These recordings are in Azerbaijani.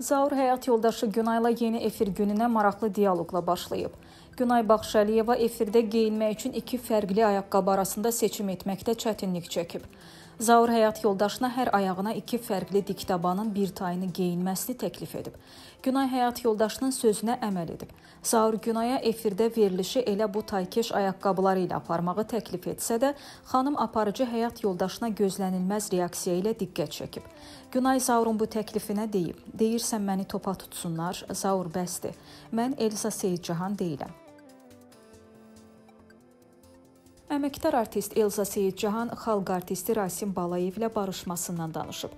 Zaur həyat yoldaşı Günayla yeni efir gününə maraqlı dialoqla başlayıb. Günay Baxşəliyeva efirdə geyinmək üçün iki fərqli ayaqqabı arasında seçim etməkdə çətinlik çəkib. Zaur həyat yoldaşına hər ayağına iki fərqli dikdabanın bir tayını geyinməsini təklif edib. Günay həyat yoldaşının sözünə əməl edib. Zaur Günaya efirdə verilişi elə bu taykeş ayaqqabıları ilə aparmağı təklif etsə də, xanım aparıcı həyat yoldaşına gözlənilməz reaksiya ilə diqqət çəkib. Günay Zaurun bu təklifinə deyib: "Deyirsən məni topa tutsunlar, Zaur bəsdir. Mən Elsa Seyidcahan deyiləm." Əməkdar artist Elza Seyidcahan xalq artisti Rasim Balayev ilə barışmasından danışıb.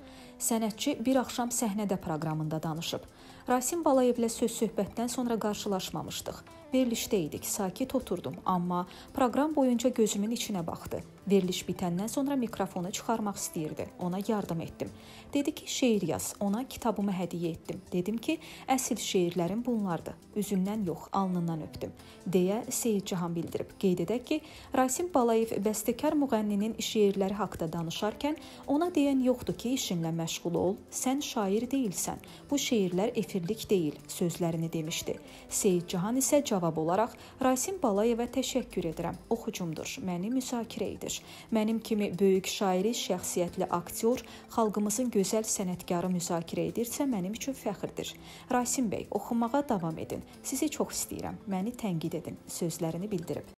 Sənətçi bir axşam səhnədə proqramında danışıb. Rasim Balayev ilə söz-söhbətdən sonra qarşılaşmamışdıq. Verilişdə idik, sakit oturdum, amma proqram boyunca gözümün içinə baxdı. Veriliş bitəndən sonra mikrofonu çıxarmaq istəyirdi. Ona yardım etdim. Dedi ki, şeir yaz. Ona kitabımı hədiyyə etdim. Dedim ki, əsl şeirlərim bunlardır. Üzümdən yox, alnından öpdüm, deyə Seyid Cahan bildirib. Qeyd edək ki, Rasim Balayev bəstəkar müğənninin şeirləri haqqında danışarkən ona deyən yoxdur ki, işinlə məşğul ol, sən şair deyilsən. Bu şeirlər efirlik deyil sözlərini demişdi. Seyid Cahan isə cavab cavab olaraq Rasim Balayevə təşəkkür edirəm. Oxucumdur, məni müzakirə edir. Mənim kimi böyük şairi, şəxsiyyətli aktyor, xalqımızın gözəl sənətkarı müzakirə edirsə, mənim üçün fəxrdir. Rasim bəy, oxumağa davam edin. Sizi çox istəyirəm. Məni tənqid edin sözlərini bildirib.